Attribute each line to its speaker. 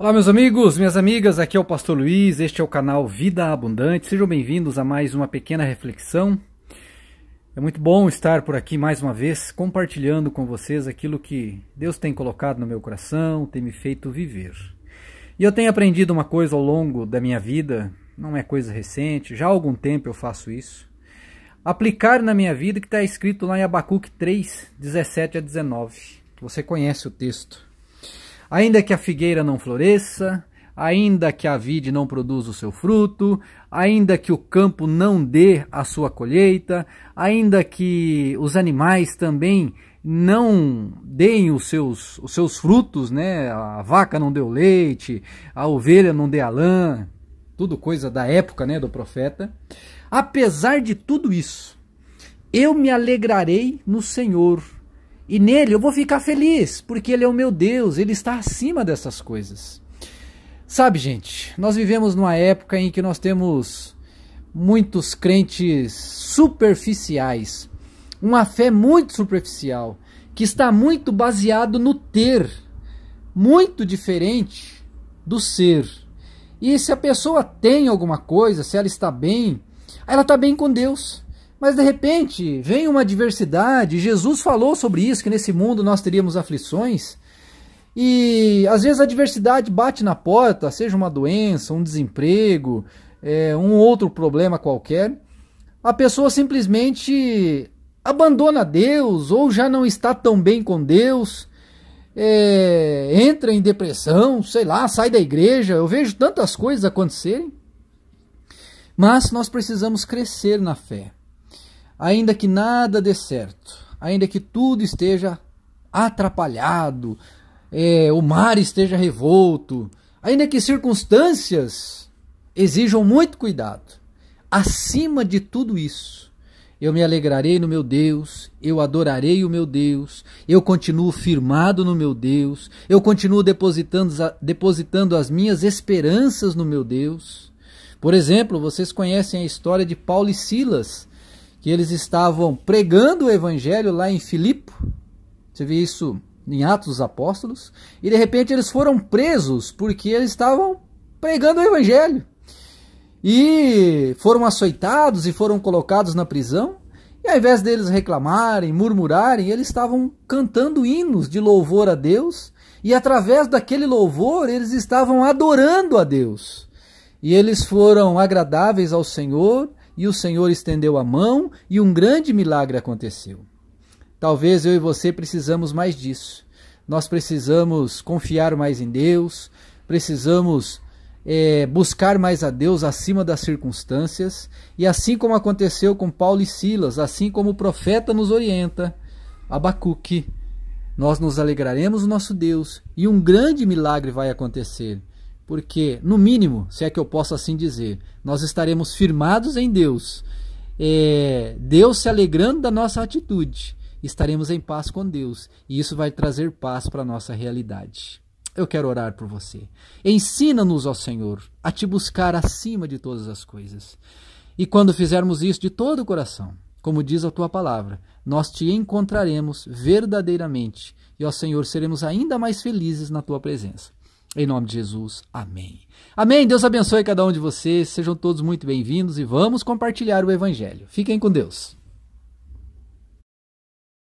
Speaker 1: Olá, meus amigos, minhas amigas, aqui é o Pastor Luiz, este é o canal Vida Abundante. Sejam bem-vindos a mais uma pequena reflexão. É muito bom estar por aqui mais uma vez, compartilhando com vocês aquilo que Deus tem colocado no meu coração, tem me feito viver. E eu tenho aprendido uma coisa ao longo da minha vida, não é coisa recente, já há algum tempo eu faço isso. Aplicar na minha vida que está escrito lá em Abacuque 3, 17 a 19. Você conhece o texto. Ainda que a figueira não floresça, ainda que a vide não produza o seu fruto, ainda que o campo não dê a sua colheita, ainda que os animais também não deem os seus, os seus frutos, né? A vaca não deu leite, a ovelha não deu a lã, tudo coisa da época, né, do profeta. Apesar de tudo isso, eu me alegrarei no Senhor e nele eu vou ficar feliz, porque ele é o meu Deus, ele está acima dessas coisas. Sabe, gente, nós vivemos numa época em que nós temos muitos crentes superficiais, uma fé muito superficial, que está muito baseado no ter, muito diferente do ser. E se a pessoa tem alguma coisa, se ela está bem, ela está bem com Deus. Mas de repente vem uma adversidade. Jesus falou sobre isso, que nesse mundo nós teríamos aflições. E às vezes a adversidade bate na porta, seja uma doença, um desemprego, é, um outro problema qualquer. A pessoa simplesmente abandona Deus ou já não está tão bem com Deus. É, entra em depressão, sei lá, sai da igreja. Eu vejo tantas coisas acontecerem. Mas nós precisamos crescer na fé ainda que nada dê certo, ainda que tudo esteja atrapalhado, é, o mar esteja revolto, ainda que circunstâncias exijam muito cuidado. Acima de tudo isso, eu me alegrarei no meu Deus, eu adorarei o meu Deus, eu continuo firmado no meu Deus, eu continuo depositando, depositando as minhas esperanças no meu Deus. Por exemplo, vocês conhecem a história de Paulo e Silas, que eles estavam pregando o evangelho lá em Filipe. Você vê isso em Atos dos Apóstolos. E de repente eles foram presos porque eles estavam pregando o evangelho. E foram açoitados e foram colocados na prisão. E ao invés deles reclamarem, murmurarem, eles estavam cantando hinos de louvor a Deus. E através daquele louvor, eles estavam adorando a Deus. E eles foram agradáveis ao Senhor e o Senhor estendeu a mão e um grande milagre aconteceu. Talvez eu e você precisamos mais disso. Nós precisamos confiar mais em Deus, precisamos é, buscar mais a Deus acima das circunstâncias, e assim como aconteceu com Paulo e Silas, assim como o profeta nos orienta, Abacuque, nós nos alegraremos o nosso Deus e um grande milagre vai acontecer porque, no mínimo, se é que eu posso assim dizer, nós estaremos firmados em Deus, é, Deus se alegrando da nossa atitude, estaremos em paz com Deus e isso vai trazer paz para a nossa realidade. Eu quero orar por você. Ensina-nos, ó Senhor, a te buscar acima de todas as coisas. E quando fizermos isso de todo o coração, como diz a tua palavra, nós te encontraremos verdadeiramente e, ó Senhor, seremos ainda mais felizes na tua presença. Em nome de Jesus, amém. Amém. Deus abençoe cada um de vocês. Sejam todos muito bem-vindos e vamos compartilhar o Evangelho. Fiquem com Deus.